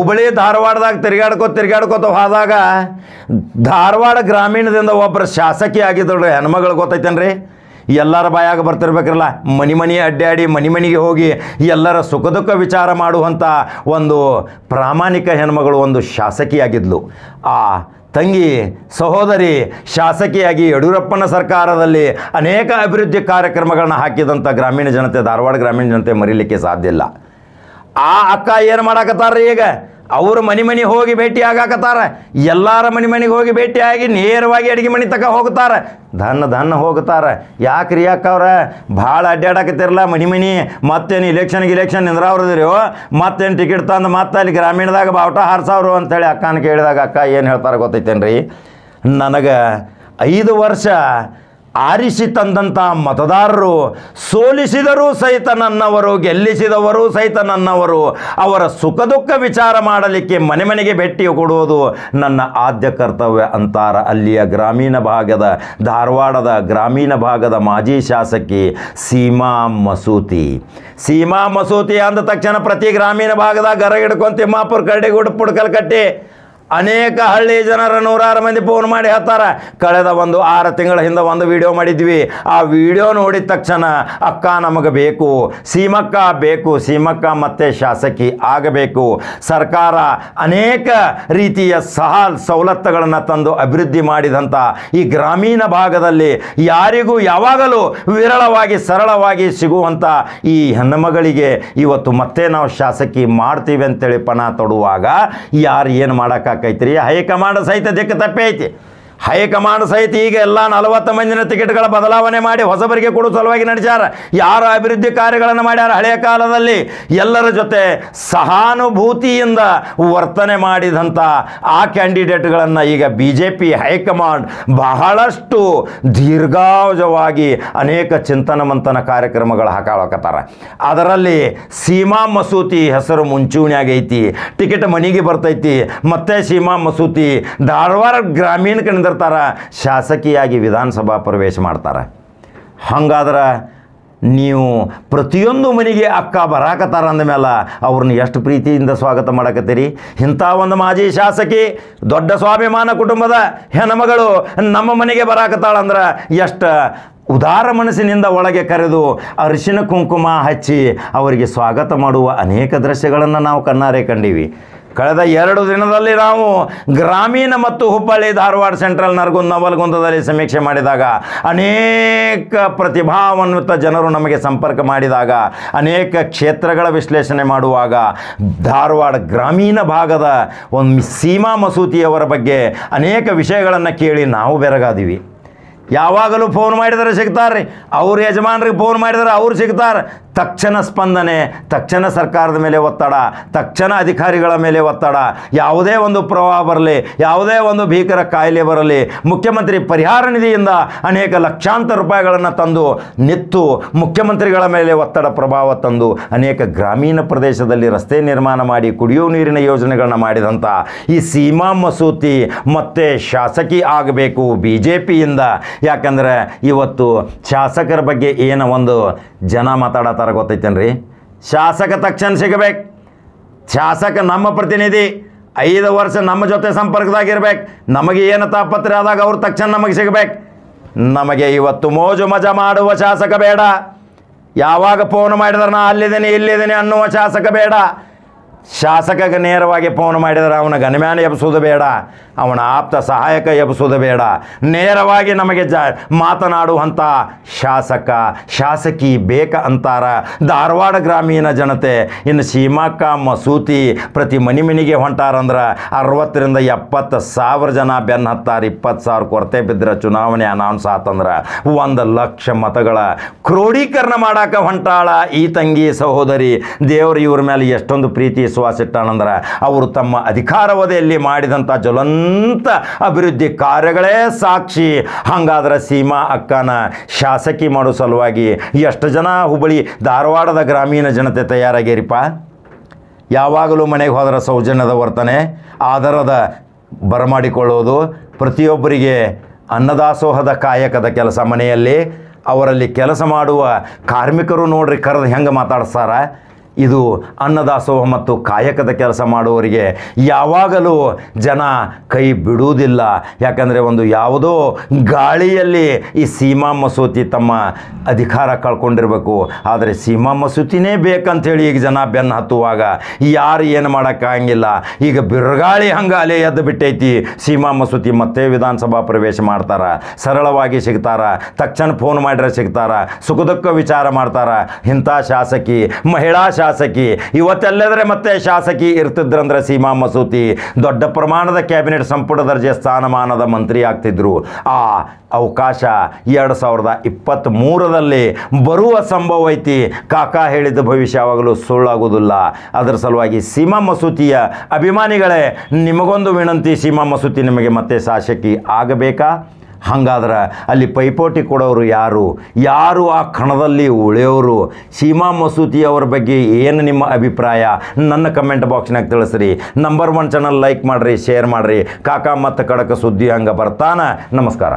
ಹುಬ್ಬಳ್ಳಿ ಧಾರವಾಡದಾಗ ತಿರುಗಾಡ್ಕೋತ ತಿರುಗಾಡ್ಕೋತ ಹೋದಾಗ ಧಾರವಾಡ ಗ್ರಾಮೀಣದಿಂದ ಒಬ್ಬರು ಶಾಸಕಿ ಆಗಿದ್ದಳ್ರಿ ಹೆಣ್ಮಗಳು ಗೊತ್ತೈತೇನ್ರಿ ಎಲ್ಲರ ಬಾಯಾಗ ಬರ್ತಿರ್ಬೇಕ್ರಲ್ಲ ಮನೆ ಮನೆ ಅಡ್ಡಾಡಿ ಮನೆ ಮನೆಗೆ ಹೋಗಿ ಎಲ್ಲರ ಸುಖ ದುಃಖ ವಿಚಾರ ಮಾಡುವಂಥ ಒಂದು ಪ್ರಾಮಾಣಿಕ ಹೆಣ್ಮಗಳು ಒಂದು ಶಾಸಕಿಯಾಗಿದ್ಲು ಆ ತಂಗಿ ಸಹೋದರಿ ಶಾಸಕಿಯಾಗಿ ಯಡಿಯೂರಪ್ಪನ ಸರ್ಕಾರದಲ್ಲಿ ಅನೇಕ ಅಭಿವೃದ್ಧಿ ಕಾರ್ಯಕ್ರಮಗಳನ್ನ ಹಾಕಿದಂಥ ಗ್ರಾಮೀಣ ಜನತೆ ಧಾರವಾಡ ಗ್ರಾಮೀಣ ಜನತೆ ಮರೀಲಿಕ್ಕೆ ಸಾಧ್ಯ ಇಲ್ಲ ಆ ಅಕ್ಕ ಏನು ಮಾಡಾಕತ್ತಾರ್ರಿ ಈಗ ಅವರು ಮನೆ ಮನೆಗೆ ಹೋಗಿ ಭೇಟಿ ಆಗಾಕತ್ತಾರ ಎಲ್ಲರ ಮನೆ ಮನೆಗೆ ಹೋಗಿ ಭೇಟಿಯಾಗಿ ನೇರವಾಗಿ ಅಡುಗೆ ಮನೆ ತಕ ಹೋಗ್ತಾರೆ ಧನ್ನ ಧನ್ನ ಹೋಗ್ತಾರೆ ಯಾಕ್ರಿ ಅವ್ರ ಭಾಳ ಅಡ್ಡಾಡಕತ್ತಿರಲ್ಲ ಮನೆ ಮನೆ ಮತ್ತೇನು ಇಲೆಕ್ಷನ್ ಇಲೆಕ್ಷನ್ ಅವ್ರದ್ರಿ ಮತ್ತೇನು ಟಿಕೆಟ್ ತಂದು ಮತ್ತೆ ಅಲ್ಲಿ ಗ್ರಾಮೀಣದಾಗ ಬಾವುಟ ಹಾರಿಸವ್ರು ಅಂಥೇಳಿ ಅಕ್ಕನ ಕೇಳಿದಾಗ ಅಕ್ಕ ಏನು ಹೇಳ್ತಾರೆ ಗೊತ್ತೈತೇನ್ರಿ ನನಗೆ ಐದು ವರ್ಷ ಆರಿಸಿ ತಂದಂಥ ಮತದಾರರು ಸೋಲಿಸಿದರೂ ಸಹಿತ ನನ್ನವರು ಗೆಲ್ಲಿಸಿದವರು ಸಹಿತ ನನ್ನವರು ಅವರ ಸುಖ ದುಃಖ ವಿಚಾರ ಮಾಡಲಿಕ್ಕೆ ಮನೆ ಮನೆಗೆ ಭೇಟಿ ಕೊಡುವುದು ನನ್ನ ಆದ್ಯ ಕರ್ತವ್ಯ ಅಂತಾರ ಅಲ್ಲಿಯ ಗ್ರಾಮೀಣ ಭಾಗದ ಧಾರವಾಡದ ಗ್ರಾಮೀಣ ಭಾಗದ ಮಾಜಿ ಶಾಸಕಿ ಸೀಮಾ ಮಸೂತಿ ಸೀಮಾ ಮಸೂತಿ ಅಂದ ತಕ್ಷಣ ಪ್ರತಿ ಗ್ರಾಮೀಣ ಭಾಗದ ಗರ ಹಿಡ್ಕೊಂಡು ತಿಮ್ಮಾಪುರ ಕರಡಿಗೂಡು ಪುಡ್ಕಲ್ ಕಟ್ಟಿ ಅನೇಕ ಹಳ್ಳಿ ಜನರ ನೂರಾರು ಮಂದಿ ಫೋನ್ ಮಾಡಿ ಹೇಳ್ತಾರೆ ಕಳೆದ ಒಂದು ಆರು ತಿಂಗಳ ಹಿಂದೆ ಒಂದು ವಿಡಿಯೋ ಮಾಡಿದ್ವಿ ಆ ವಿಡಿಯೋ ನೋಡಿದ ತಕ್ಷಣ ಅಕ್ಕ ನಮಗೆ ಬೇಕು ಸೀಮಕ್ಕ ಬೇಕು ಸೀಮಕ್ಕ ಮತ್ತೆ ಶಾಸಕಿ ಆಗಬೇಕು ಸರ್ಕಾರ ಅನೇಕ ರೀತಿಯ ಸಹ ಸವಲತ್ತುಗಳನ್ನು ತಂದು ಅಭಿವೃದ್ಧಿ ಮಾಡಿದಂಥ ಈ ಗ್ರಾಮೀಣ ಭಾಗದಲ್ಲಿ ಯಾರಿಗೂ ಯಾವಾಗಲೂ ವಿರಳವಾಗಿ ಸರಳವಾಗಿ ಸಿಗುವಂಥ ಈ ಹೆಣ್ಣುಮಗಳಿಗೆ ಇವತ್ತು ಮತ್ತೆ ನಾವು ಶಾಸಕಿ ಮಾಡ್ತೀವಿ ಅಂತೇಳಿ ಪಣ ತೊಡುವಾಗ ಯಾರು ಏನು ಮಾಡೋಕ್ಕೆ कई हाई कमांड सहित दिख तपे ऐति ಹೈಕಮಾಂಡ್ ಸಹಿತ ಈಗ ಎಲ್ಲ ನಲವತ್ತು ಮಂದಿನ ಟಿಕೆಟ್ಗಳ ಬದಲಾವಣೆ ಮಾಡಿ ಹೊಸಬರಿಗೆ ಕೊಡುವ ಸಲುವಾಗಿ ನಡೆಸ್ಯಾರ ಯಾರು ಅಭಿವೃದ್ಧಿ ಕಾರ್ಯಗಳನ್ನು ಮಾಡ್ಯಾರ ಹಳೆಯ ಕಾಲದಲ್ಲಿ ಎಲ್ಲರ ಜೊತೆ ಸಹಾನುಭೂತಿಯಿಂದ ವರ್ತನೆ ಮಾಡಿದಂಥ ಆ ಕ್ಯಾಂಡಿಡೇಟ್ಗಳನ್ನು ಈಗ ಬಿ ಜೆ ಪಿ ಹೈಕಮಾಂಡ್ ಬಹಳಷ್ಟು ದೀರ್ಘಾವಧವಾಗಿ ಅನೇಕ ಚಿಂತನ ಮಂಥನ ಕಾರ್ಯಕ್ರಮಗಳು ಹಾಕಾಳಕತ್ತಾರ ಅದರಲ್ಲಿ ಸೀಮಾ ಮಸೂತಿ ಹೆಸರು ಆಗೈತಿ ಟಿಕೆಟ್ ಮನೆಗೆ ಬರ್ತೈತಿ ಮತ್ತೆ ಸೀಮಾ ಮಸೂತಿ ಧಾರವಾಡ ಗ್ರಾಮೀಣ ಕಡೆಯಿಂದ ಶಾಸಕಿಯಾಗಿ ವಿಧಾನಸಭಾ ಪ್ರವೇಶ ಮಾಡ್ತಾರೆ ಹಂಗಾದ್ರೆ ನೀವು ಪ್ರತಿಯೊಂದು ಮನೆಗೆ ಅಕ್ಕ ಬರಾಕತ್ತಾರ ಮೇಲೆ ಅವ್ರನ್ನ ಎಷ್ಟು ಪ್ರೀತಿಯಿಂದ ಸ್ವಾಗತ ಮಾಡಕತ್ತೀರಿ ಇಂಥ ಒಂದು ಮಾಜಿ ಶಾಸಕಿ ದೊಡ್ಡ ಸ್ವಾಭಿಮಾನ ಕುಟುಂಬದ ಹೆಣಮಗಳು ನಮ್ಮ ಮನೆಗೆ ಬರಾಕತ್ತಾಳಂದ್ರೆ ಎಷ್ಟು ಉದಾರ ಮನಸ್ಸಿನಿಂದ ಒಳಗೆ ಕರೆದು ಅರಿಶಿನ ಕುಂಕುಮ ಹಚ್ಚಿ ಅವರಿಗೆ ಸ್ವಾಗತ ಮಾಡುವ ಅನೇಕ ದೃಶ್ಯಗಳನ್ನು ನಾವು ಕಣ್ಣಾರೆ ಕಂಡೀವಿ ಕಳೆದ ಎರಡು ದಿನದಲ್ಲಿ ನಾವು ಗ್ರಾಮೀಣ ಮತ್ತು ಹುಬ್ಬಳ್ಳಿ ಧಾರವಾಡ ಸೆಂಟ್ರಲ್ ನರಗುಂದ ನವಲಗುಂದದಲ್ಲಿ ಸಮೀಕ್ಷೆ ಮಾಡಿದಾಗ ಅನೇಕ ಪ್ರತಿಭಾವನ್ವಿತ ಜನರು ನಮಗೆ ಸಂಪರ್ಕ ಮಾಡಿದಾಗ ಅನೇಕ ಕ್ಷೇತ್ರಗಳ ವಿಶ್ಲೇಷಣೆ ಮಾಡುವಾಗ ಧಾರವಾಡ ಗ್ರಾಮೀಣ ಭಾಗದ ಒಂದು ಸೀಮಾ ಮಸೂತಿಯವರ ಬಗ್ಗೆ ಅನೇಕ ವಿಷಯಗಳನ್ನು ಕೇಳಿ ನಾವು ಬೆರಗಾದೀವಿ ಯಾವಾಗಲೂ ಫೋನ್ ಮಾಡಿದರೆ ಸಿಗ್ತಾರೆ ಅವ್ರ ಯಜಮಾನ್ರಿಗೆ ಫೋನ್ ಮಾಡಿದರೆ ಅವ್ರು ಸಿಗ್ತಾರೆ ತಕ್ಷಣ ಸ್ಪಂದನೆ ತಕ್ಷಣ ಸರ್ಕಾರದ ಮೇಲೆ ಒತ್ತಡ ತಕ್ಷಣ ಅಧಿಕಾರಿಗಳ ಮೇಲೆ ಒತ್ತಡ ಯಾವುದೇ ಒಂದು ಪ್ರವಾಹ ಬರಲಿ ಯಾವುದೇ ಒಂದು ಭೀಕರ ಕಾಯಿಲೆ ಬರಲಿ ಮುಖ್ಯಮಂತ್ರಿ ಪರಿಹಾರ ನಿಧಿಯಿಂದ ಅನೇಕ ಲಕ್ಷಾಂತರ ರೂಪಾಯಿಗಳನ್ನು ತಂದು ನಿತ್ತು ಮುಖ್ಯಮಂತ್ರಿಗಳ ಮೇಲೆ ಒತ್ತಡ ಪ್ರಭಾವ ತಂದು ಅನೇಕ ಗ್ರಾಮೀಣ ಪ್ರದೇಶದಲ್ಲಿ ರಸ್ತೆ ನಿರ್ಮಾಣ ಮಾಡಿ ಕುಡಿಯುವ ನೀರಿನ ಯೋಜನೆಗಳನ್ನ ಮಾಡಿದಂಥ ಈ ಸೀಮಾ ಮಸೂತಿ ಮತ್ತೆ ಶಾಸಕಿ ಆಗಬೇಕು ಬಿ ಜೆ ಪಿಯಿಂದ ಯಾಕಂದರೆ ಇವತ್ತು ಶಾಸಕರ ಬಗ್ಗೆ ಏನು ಒಂದು ಜನ ಮಾತಾಡತ್ತಾರ ಗೊತ್ತೈತೇನ್ರಿ ಶಾಸಕ ತಕ್ಷಣ ಸಿಗಬೇಕು ಶಾಸಕ ನಮ್ಮ ಪ್ರತಿನಿಧಿ ಐದು ವರ್ಷ ನಮ್ಮ ಜೊತೆ ಸಂಪರ್ಕದಾಗಿರ್ಬೇಕು ನಮಗೆ ಏನು ತಾಪತ್ರೆ ಆದಾಗ ಅವ್ರು ತಕ್ಷಣ ನಮಗೆ ಸಿಗಬೇಕು ನಮಗೆ ಇವತ್ತು ಮೋಜು ಮಜಾ ಮಾಡುವ ಶಾಸಕ ಬೇಡ ಯಾವಾಗ ಫೋನ್ ಮಾಡಿದ್ರೆ ನಾ ಅಲ್ಲಿದ್ದೀನಿ ಇಲ್ಲಿದ್ದೀನಿ ಅನ್ನುವ ಶಾಸಕ ಬೇಡ ಶಾಸಕಗೆ ನೇರವಾಗಿ ಫೋನ್ ಮಾಡಿದರೆ ಅವನ ಗನಮ್ಯಾನ ಎಬ್ಸೋದು ಬೇಡ ಅವನ ಆಪ್ತ ಸಹಾಯಕ ಎಬ್ಸೋದು ಬೇಡ ನೇರವಾಗಿ ನಮಗೆ ಜ ಮಾತನಾಡುವಂಥ ಶಾಸಕ ಶಾಸಕಿ ಬೇಕ ಅಂತಾರ ಧಾರವಾಡ ಗ್ರಾಮೀಣ ಜನತೆ ಇನ್ನು ಸೀಮಾಕ್ಕ ಮಸೂತಿ ಪ್ರತಿ ಮನಿ ಮನಿಗೆ ಹೊಂಟಾರಂದ್ರೆ ಅರವತ್ತರಿಂದ ಎಪ್ಪತ್ತು ಸಾವಿರ ಜನ ಬೆನ್ನ ಹತ್ತಾರ ಇಪ್ಪತ್ತು ಸಾವಿರ ಕೊರತೆ ಬಿದ್ದರೆ ಚುನಾವಣೆ ಅನೌನ್ಸ್ ಆತಂದ್ರೆ ಒಂದು ಲಕ್ಷ ಮತಗಳ ಕ್ರೋಢೀಕರಣ ಮಾಡಾಕ ಹೊಂಟಾಳ ಈ ತಂಗಿ ಸಹೋದರಿ ದೇವರು ಇವ್ರ ಮೇಲೆ ಎಷ್ಟೊಂದು ಪ್ರೀತಿ ವಿಶ್ವಾಸಿಟ್ಟಾನಂದ್ರೆ ಅವರು ತಮ್ಮ ಅಧಿಕಾರವಧಿಯಲ್ಲಿ ಮಾಡಿದಂಥ ಜ್ವಲಂತ ಅಭಿವೃದ್ಧಿ ಕಾರ್ಯಗಳೇ ಸಾಕ್ಷಿ ಹಾಗಾದ್ರೆ ಸೀಮಾ ಅಕ್ಕನ ಶಾಸಕಿ ಮಾಡೋ ಸಲುವಾಗಿ ಎಷ್ಟು ಜನ ಹುಬ್ಬಳ್ಳಿ ಧಾರವಾಡದ ಗ್ರಾಮೀಣ ಜನತೆ ತಯಾರಾಗ್ಯಾರಿಪ್ಪ ಯಾವಾಗಲೂ ಮನೆಗೆ ಹೋದ್ರೆ ಸೌಜನ್ಯದ ವರ್ತನೆ ಆಧಾರದ ಬರಮಾಡಿಕೊಳ್ಳೋದು ಪ್ರತಿಯೊಬ್ಬರಿಗೆ ಅನ್ನದಾಸೋಹದ ಕಾಯಕದ ಕೆಲಸ ಮನೆಯಲ್ಲಿ ಅವರಲ್ಲಿ ಕೆಲಸ ಮಾಡುವ ಕಾರ್ಮಿಕರು ನೋಡ್ರಿ ಕರೆದು ಹೆಂಗೆ ಮಾತಾಡಿಸ್ತಾರ ಇದು ಅನ್ನದಾಸೋಹ ಮತ್ತು ಕಾಯಕದ ಕೆಲಸ ಮಾಡುವವರಿಗೆ ಯಾವಾಗಲೂ ಜನ ಕೈ ಬಿಡುವುದಿಲ್ಲ ಯಾಕಂದರೆ ಒಂದು ಯಾವುದೋ ಗಾಳಿಯಲ್ಲಿ ಈ ಸೀಮಾ ಮಸೂತಿ ತಮ್ಮ ಅಧಿಕಾರ ಕಳ್ಕೊಂಡಿರಬೇಕು ಆದರೆ ಸೀಮಾ ಮಸೂತಿನೇ ಬೇಕಂತೇಳಿ ಈಗ ಜನ ಬೆನ್ನು ಹತ್ತುವಾಗ ಯಾರು ಏನು ಮಾಡೋಕ್ಕಾಗಿಲ್ಲ ಈಗ ಬಿರುಗಾಳಿ ಹಂಗೆ ಅಲೆ ಎದ್ದು ಬಿಟ್ಟೈತಿ ಸೀಮಾ ಮಸೂತಿ ಮತ್ತೆ ವಿಧಾನಸಭಾ ಪ್ರವೇಶ ಮಾಡ್ತಾರ ಸರಳವಾಗಿ ಸಿಗ್ತಾರ ತಕ್ಷಣ ಫೋನ್ ಮಾಡಿದ್ರೆ ಸಿಗ್ತಾರ ಸುಖದಕ್ಕ ವಿಚಾರ ಮಾಡ್ತಾರ ಇಂಥ ಶಾಸಕಿ ಮಹಿಳಾ ಶಾಸಕಿ ಇವತ್ತೆಲ್ಲದ್ರೆ ಮತ್ತೆ ಶಾಸಕಿ ಇರ್ತಿದ್ರಂದ್ರೆ ಸೀಮಾ ಮಸೂತಿ ದೊಡ್ಡ ಪ್ರಮಾಣದ ಕ್ಯಾಬಿನೆಟ್ ಸಂಪುಟ ದರ್ಜೆ ಸ್ಥಾನಮಾನದ ಮಂತ್ರಿ ಆಗ್ತಿದ್ರು ಆ ಅವಕಾಶ ಎರಡು ಸಾವಿರದ ಮೂರರಲ್ಲಿ ಬರುವ ಸಂಭವ ಐತಿ ಕಾಕಾ ಹೇಳಿದ ಭವಿಷ್ಯ ಯಾವಾಗಲೂ ಸುಳ್ಳಾಗುವುದಿಲ್ಲ ಅದರ ಸಲುವಾಗಿ ಸೀಮಾ ಮಸೂತಿಯ ಅಭಿಮಾನಿಗಳೇ ನಿಮಗೊಂದು ವಿನಂತಿ ಸೀಮಾ ಮಸೂತಿ ನಿಮಗೆ ಮತ್ತೆ ಶಾಸಕಿ ಆಗಬೇಕಾ ಹಾಗಾದ್ರೆ ಅಲ್ಲಿ ಪೈಪೋಟಿ ಕೊಡೋರು ಯಾರು ಯಾರು ಆ ಕಣದಲ್ಲಿ ಉಳಿಯೋರು ಸೀಮಾ ಮಸೂತಿ ಬಗ್ಗೆ ಏನು ನಿಮ್ಮ ಅಭಿಪ್ರಾಯ ನನ್ನ ಕಮೆಂಟ್ ಬಾಕ್ಸ್ನಾಗ ತಿಳಿಸ್ರಿ ನಂಬರ್ ಒನ್ ಚಾನಲ್ ಲೈಕ್ ಮಾಡಿರಿ ಶೇರ್ ಮಾಡಿರಿ ಕಾಕಾ ಮತ್ತು ಕಡಕ ಸುದ್ದಿ ಹಂಗೆ ಬರ್ತಾನೆ ನಮಸ್ಕಾರ